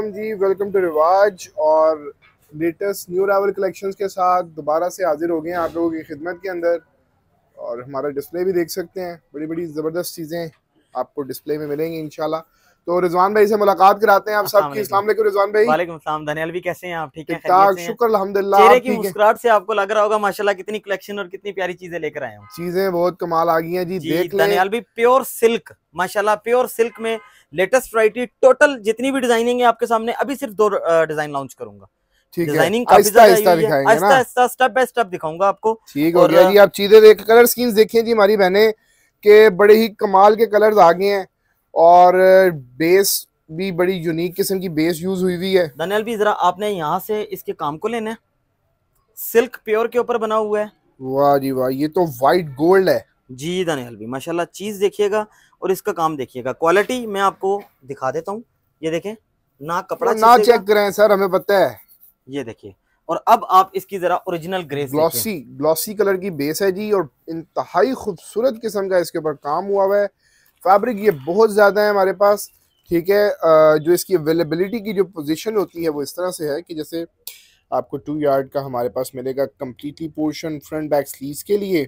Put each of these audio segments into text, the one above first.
वालेकुम जी welcome to रिवाज और लेटेस्ट न्यू रावल कलेक्शंस के साथ दोबारा से हाजिर हो गए हैं आप लोगों की खिदमत के अंदर और हमारा डिस्प्ले भी देख सकते हैं बड़ी बड़ी ज़बरदस्त चीज़ें आपको डिस्प्ले में मिलेंगी इनशाला तो रिजवान भाई से मुलाकात कराते हैं आप सबकी इस्लाम रिजवान भाई वालेकुम दानियाल भी कैसे हैं आप ठीक है शुक्र अलहमदिल्ला से आपको लग रहा होगा माशाल्लाह कितनी कलेक्शन और कितनी प्यारी चीजें लेकर आए हैं चीजें बहुत कमाल आ गई हैं जी, जी देख दानियाल भी प्योर सिल्क माशाल्लाह प्योर सिल्क में लेटेस्ट वराइटी टोटल जितनी भी डिजाइनिंग है आपके सामने अभी सिर्फ दो डिजाइन लॉन्च करूंगा डिजाइनिंग आपको ठीक हो गया जी आप चीजें देख कलर स्कीम्स देखिए जी हमारी बहने के बड़े ही कमाल के कलर्स आ गए हैं और बेस भी बड़ी यूनिक किस्म की बेस यूज हुई हुई है दनियल भी जरा आपने यहाँ से इसके काम को लेना है सिल्क प्योर के ऊपर बना हुआ है वाह जी वाह ये तो वाइट गोल्ड है जी दनियल भी माशाला चीज देखिएगा और इसका काम देखिएगा क्वालिटी मैं आपको दिखा देता हूँ ये देखें ना कपड़ा ना चेक करें सर हमें पता है ये देखिए और अब आप इसकी जरा original grace glossy glossy colour की बेस है जी और इंतहाई खूबसूरत किस्म का इसके ऊपर काम हुआ हुआ है फैब्रिक ये बहुत ज़्यादा है हमारे पास ठीक है जो इसकी अवेलेबिलिटी की जो पोजीशन होती है वो इस तरह से है कि जैसे आपको टू यार्ड का हमारे पास मिलेगा completely portion front back sleeve के लिए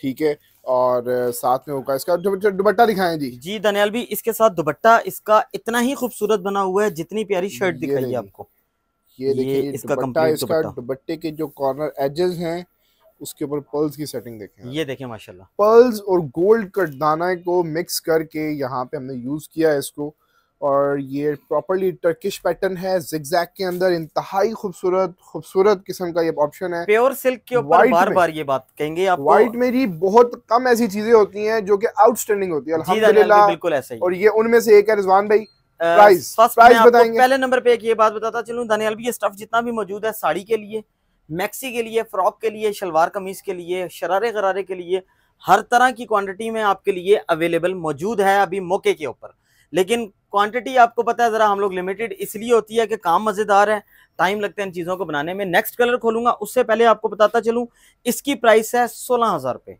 ठीक है और साथ में होगा इसका दुपट्टा दिखाएं जी जी दनियाल भी इसके साथ दुपट्टा इसका इतना ही खूबसूरत बना हुआ है जितनी प्यारी शर्ट दिखाई आपको ये देखिए इसका दुबट्टा, इसका दुबट्टे के जो कॉर्नर एजेस हैं उसके ऊपर पर्ल्स की सेटिंग देखें ये देखें माशाल्लाह पर्ल्स और गोल्ड कट दाना को मिक्स करके यहाँ पे हमने यूज़ किया है इसको और ये प्रॉपरली टर्किश पैटर्न है जिगजैग के अंदर इंतहाई खूबसूरत खूबसूरत किस्म का ये ऑप्शन है प्योर सिल्क के ऊपर बार बार ये बात कहेंगे आप व्हाइट तो- में भी बहुत कम ऐसी चीजें होती हैं जो कि आउटस्टैंडिंग होती है अल्हम्दुलिल्लाह बिल्कुल ऐसा ही और ये उनमें से एक है रिजवान भाई प्राइस प्राइस बताएंगे पहले नंबर पे एक ये बात बताता चलूं दानियाल भी ये स्टफ जितना भी मौजूद है साड़ी के लिए मैक्सी के लिए फ्रॉक के लिए शलवार कमीज के लिए शरारे गरारे के लिए हर तरह की क्वांटिटी में आपके लिए अवेलेबल मौजूद है अभी मौके के ऊपर लेकिन क्वांटिटी आपको पता है ज़रा हम लोग लिमिटेड इसलिए होती है कि काम मज़ेदार है टाइम लगता है इन चीज़ों को बनाने में नेक्स्ट कलर खोलूंगा उससे पहले आपको बताता चलू इसकी प्राइस है सोलह हज़ार रुपये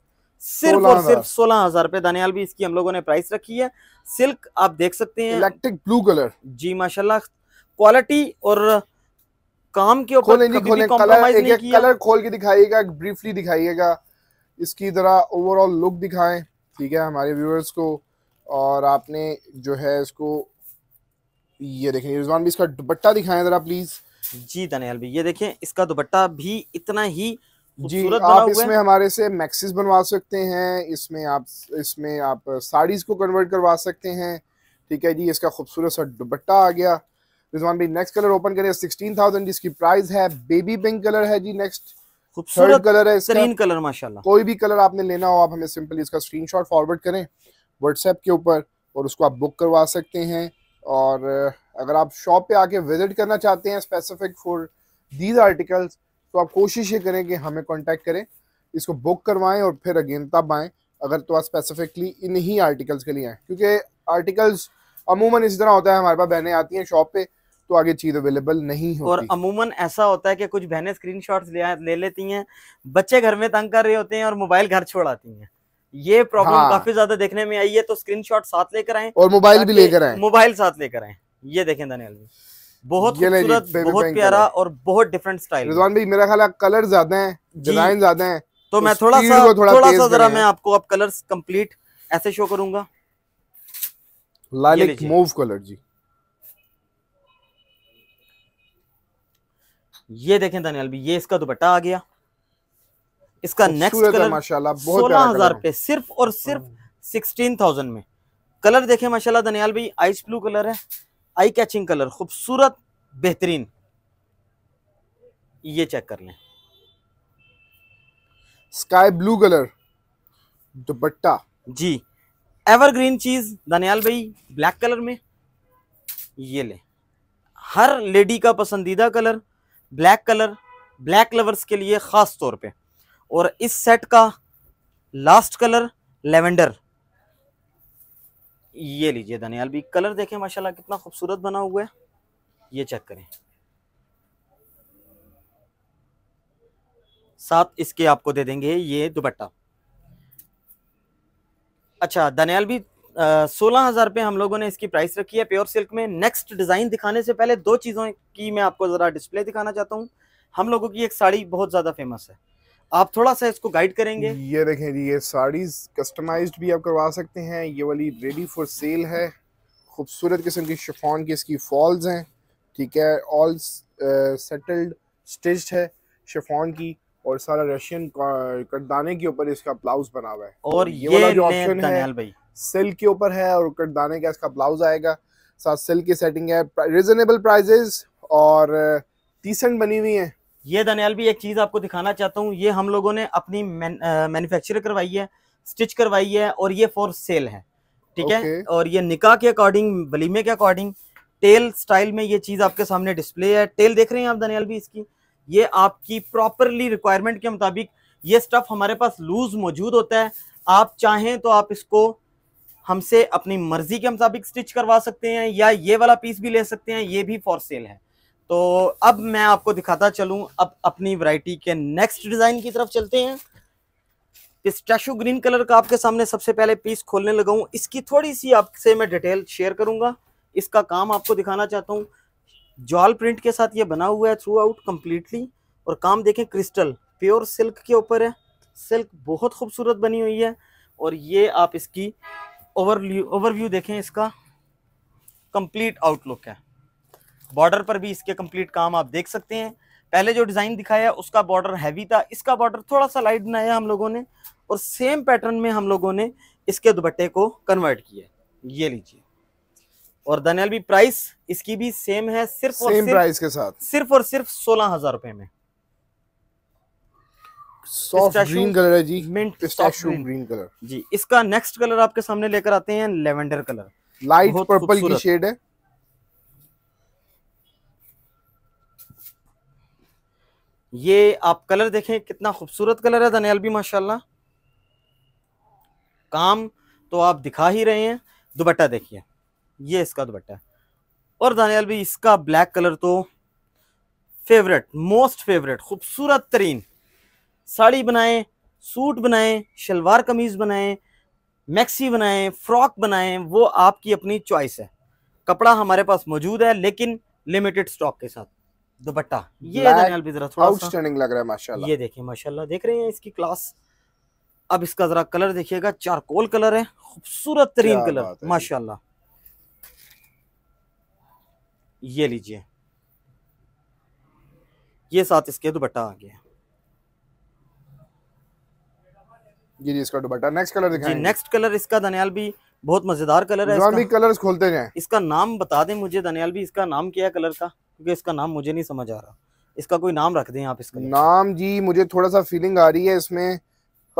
सिर्फ और सिर्फ सोलह हजार रुपए दानियाल भी इसकी हम लोगों ने प्राइस रखी है सिल्क आप देख सकते हैं इलेक्ट्रिक ब्लू कलर जी माशाल्लाह क्वालिटी और काम के ऊपर खोलें जी खोलें कलर एक कलर खोल के दिखाइएगा ब्रीफली दिखाइएगा इसकी जरा ओवरऑल लुक दिखाए ठीक है हमारे व्यूअर्स को और आपने जो है इसको ये देखें रिजवान भी इसका दुपट्टा दिखाएं जरा प्लीज जी दनियाल भाई ये देखें इसका दुपट्टा भी इतना ही जी आप इसमें हमारे से मैक्सिस बनवा सकते हैं इसमें आप इसमें आप साड़ीज को कन्वर्ट करवा सकते हैं ठीक है जी इसका खूबसूरत सा दुपट्टा आ गया रिजवान भाई नेक्स्ट कलर ओपन करें सिक्सटीन थाउजेंड जिसकी प्राइस है बेबी पिंक कलर है जी नेक्स्ट थर्ड कलर है स्क्रीन कलर माशाल्लाह कोई भी कलर आपने लेना हो आप हमें सिंपली इसका स्क्रीनशॉट फॉरवर्ड करें व्हाट्सएप के ऊपर और उसको आप बुक करवा सकते हैं और अगर आप शॉप पे आके विजिट करना चाहते हैं स्पेसिफिक फॉर दीज आर्टिकल्स तो आप कोशिश ये करें कि हमें कॉन्टेक्ट करें इसको बुक करवाएं और फिर अगेन तब आए अगर तो आप स्पेसिफिकली इन्हीं आर्टिकल्स के लिए आए क्योंकि आर्टिकल्स अमूमन इसी तरह होता है हमारे पास बहनें आती हैं शॉप पे तो आगे चीज अवेलेबल नहीं होती और अमूमन ऐसा होता है कि कुछ बहनें स्क्रीनशॉट्स ले, ले लेती हैं बच्चे घर में तंग कर रहे होते हैं और मोबाइल घर छोड़ आती हैं ये प्रॉब्लम हाँ। काफी ज्यादा देखने में आई है तो स्क्रीनशॉट साथ लेकर आए और मोबाइल भी लेकर आए मोबाइल साथ लेकर आए ये देखें दानियाल जी बहुत खूबसूरत बहुत प्यारा और बहुत डिफरेंट स्टाइल रिजवान भाई मेरा ख्याल कलर ज्यादा है डिजाइन ज्यादा है तो, तो मैं थोड़ा सा थोड़ा, थोड़ा सा जरा मैं आपको अब कलर्स कंप्लीट ऐसे शो करूंगा लालिक मूव कलर जी ये देखें दानियाल भी ये इसका दुपट्टा आ गया इसका नेक्स्ट कलर माशाल्लाह सोलह हजार पे सिर्फ और सिर्फ सिक्सटीन हाँ। थाउजेंड में कलर देखें माशाल्लाह दानियाल भाई आइस ब्लू कलर है आई कैचिंग कलर खूबसूरत बेहतरीन ये चेक कर लें स्काई ब्लू कलर दुपट्टा जी एवरग्रीन चीज दानियाल भाई ब्लैक कलर में ये ले हर लेडी का पसंदीदा colour black colour black lovers के लिए ख़ास तौर पे और इस सेट का लास्ट कलर लेवेंडर ये लीजिए दानियाल भी कलर देखें माशाल्लाह कितना खूबसूरत बना हुआ है ये चेक करें साथ इसके आपको दे देंगे ये दुपट्टा अच्छा दानियाल भी सोलह हज़ार पे हम लोगों ने इसकी प्राइस रखी है प्योर सिल्क में नेक्स्ट डिज़ाइन दिखाने से पहले दो चीज़ों की मैं आपको ज़रा डिस्प्ले दिखाना चाहता हूँ हम लोगों की एक साड़ी बहुत ज़्यादा फेमस है आप थोड़ा सा इसको गाइड करेंगे ये देखें जी ये साड़ीज कस्टमाइज भी आप करवा सकते हैं ये वाली रेडी फॉर सेल है खूबसूरत किस्म की शिफॉन की इसकी फॉल्स हैं ठीक है ऑल सेटल्ड स्टिच है शिफॉन की और सारा रशियन करदाने के ऊपर इसका ब्लाउज बना हुआ है और ये, ये वाला जो ऑप्शन है भाई सिल्क के ऊपर है और कटदाने का इसका ब्लाउज आएगा साथ सिल्क की सेटिंग है रिजनेबल प्राइजेज और डिसेंट बनी हुई है ये दनियाल भी एक चीज़ आपको दिखाना चाहता हूँ ये हम लोगों ने अपनी मैन्युफैक्चर करवाई है स्टिच करवाई है और ये फॉर सेल है ठीक है okay. और ये निका के अकॉर्डिंग वलीमे के अकॉर्डिंग टेल स्टाइल में ये चीज़ आपके सामने डिस्प्ले है टेल देख रहे हैं आप दनियाल भी इसकी ये आपकी प्रॉपरली रिक्वायरमेंट के मुताबिक ये स्टफ़ हमारे पास लूज मौजूद होता है आप चाहें तो आप इसको हमसे अपनी मर्जी के मुताबिक स्टिच करवा सकते हैं या ये वाला पीस भी ले सकते हैं ये भी फॉर सेल है तो अब मैं आपको दिखाता चलूं अब अपनी वैरायटी के नेक्स्ट डिज़ाइन की तरफ चलते हैं पिस्टैशो ग्रीन कलर का आपके सामने सबसे पहले पीस खोलने लगा इसकी थोड़ी सी आपसे मैं डिटेल शेयर करूंगा इसका काम आपको दिखाना चाहता हूँ जॉल प्रिंट के साथ ये बना हुआ है थ्रू आउट कम्प्लीटली और काम देखें क्रिस्टल प्योर सिल्क के ऊपर है सिल्क बहुत खूबसूरत बनी हुई है और ये आप इसकी ओवरव्यू ओवरव्यू देखें इसका कंप्लीट आउटलुक है बॉर्डर पर भी इसके कंप्लीट काम आप देख सकते हैं पहले जो डिज़ाइन दिखाया उसका बॉर्डर हैवी था इसका बॉर्डर थोड़ा सा लाइट बनाया हम लोगों ने और सेम पैटर्न में हम लोगों ने इसके दुपट्टे को कन्वर्ट किया ये लीजिए और दनियल भी प्राइस इसकी भी सेम है सिर्फ सेम और सिर्फ, प्राइस के साथ सिर्फ और सिर्फ सोलह हजार रुपए में सॉफ्ट ग्रीन कलर है जी मिंट ग्रीन कलर जी इसका नेक्स्ट कलर आपके सामने लेकर आते हैं लेवेंडर कलर लाइट पर्पल की शेड है ये आप कलर देखें कितना खूबसूरत कलर है दनियाल भी माशाल्लाह काम तो आप दिखा ही रहे हैं दुपट्टा देखिए ये इसका दुपट्टा है और दानियाल भी इसका ब्लैक कलर तो फेवरेट मोस्ट फेवरेट खूबसूरत तरीन साड़ी बनाएं सूट बनाएं शलवार कमीज़ बनाएं मैक्सी बनाएं फ्रॉक बनाएं वो आपकी अपनी चॉइस है कपड़ा हमारे पास मौजूद है लेकिन लिमिटेड स्टॉक के साथ दुपट्टा ये भी जरा थोड़ा आउटस्टैंडिंग लग रहा है माशाल्लाह ये देखिए माशाल्लाह देख रहे हैं इसकी क्लास अब इसका जरा कलर देखिएगा चारकोल कलर है खूबसूरत तरीन कलर माशा ये लीजिए ये साथ इसके दुपट्टा आ गया ये जी इसका दुपट्टा नेक्स्ट कलर दिखाएंगे नेक्स्ट कलर इसका दनियाल भी बहुत मजेदार कलर है इसका, कलर्स खोलते जाएं इसका नाम बता दें मुझे दनियाल भी इसका नाम क्या है कलर का क्योंकि इसका नाम मुझे नहीं समझ आ रहा इसका कोई नाम रख दें आप इसका नाम जी मुझे थोड़ा सा फीलिंग आ रही है इसमें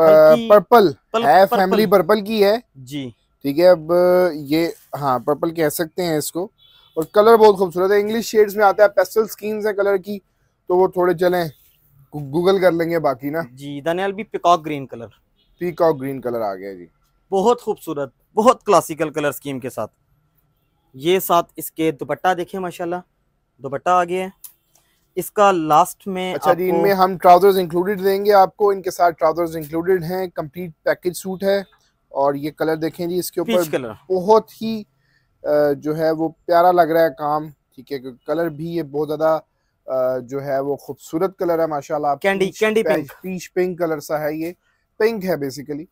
पर्पल है फैमिली पर्पल की है जी ठीक है अब ये हाँ पर्पल कह सकते हैं इसको और कलर बहुत खूबसूरत है इंग्लिश शेड्स में आता है पेस्टल स्कीम्स है कलर की तो वो थोड़े चले गूगल कर लेंगे बाकी ना जी दनियाल भी peacock green colour peacock green colour आ गया जी बहुत खूबसूरत बहुत क्लासिकल कलर स्कीम के साथ ये साथ इसके दुपट्टा देखिए माशाल्लाह दुपट्टा आ गया इसका लास्ट में अच्छा जी इनमें हम ट्राउजर्स इंक्लूडेड देंगे आपको इनके साथ ट्राउजर्स इंक्लूडेड हैं कंप्लीट पैकेज सूट है और ये कलर देखें जी इसके ऊपर बहुत ही जो है वो प्यारा लग रहा है काम ठीक है कलर भी ये बहुत ज्यादा जो है वो खूबसूरत कलर है माशाल्लाह candy candy pink peach pink colour सा है ये पिंक है बेसिकली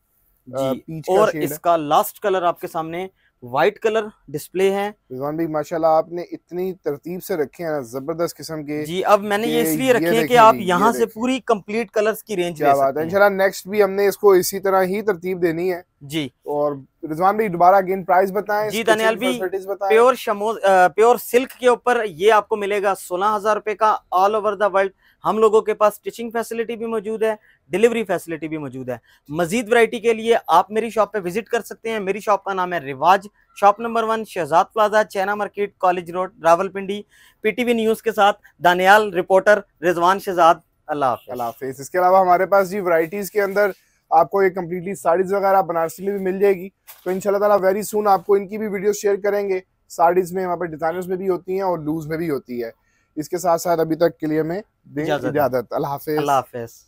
पीच और का इसका लास्ट कलर आपके सामने व्हाइट कलर डिस्प्ले है रिजवान भाई माशाल्लाह आपने इतनी तरतीब से रखे हैं ना जबरदस्त किस्म के जी अब मैंने ये इसलिए रखे हैं कि आप यहाँ से पूरी कंप्लीट कलर्स की रेंज क्या बात है इंशाल्लाह नेक्स्ट भी हमने इसको इसी तरह ही तरतीब देनी है जी और रिजवान भाई दोबारा अगेन प्राइस बताएं जी दानियाल भी प्योर शमोज प्योर सिल्क के ऊपर ये आपको मिलेगा सोलह हजार रूपए का ऑल ओवर द वर्ल्ड हम लोगों के पास स्टिचिंग फैसिलिटी भी मौजूद है डिलीवरी फैसिलिटी भी मौजूद है मजीद वैरायटी के लिए आप मेरी शॉप पे विजिट कर सकते हैं मेरी शॉप का नाम है Riwaj shop number one Shahzad plaza China market college road Rawalpindi PTV news के साथ दानियाल रिपोर्टर रिजवान शहजाद अल्लाह अल्लाह इसके अलावा हमारे पास जी वराइटीज़ के अंदर आपको ये कम्प्लीटली साड़ीज़ वगैरह बनारसी में भी मिल जाएगी तो इन ताला वेरी सुन आपको इनकी भी वीडियो शेयर करेंगे साड़ीज़ में वहाँ पर डिज़ाइनर्स में भी होती हैं और लूज़ में भी होती है इसके साथ साथ अभी तक के लिए हमें इजाज़त अल्लाह हाफिज़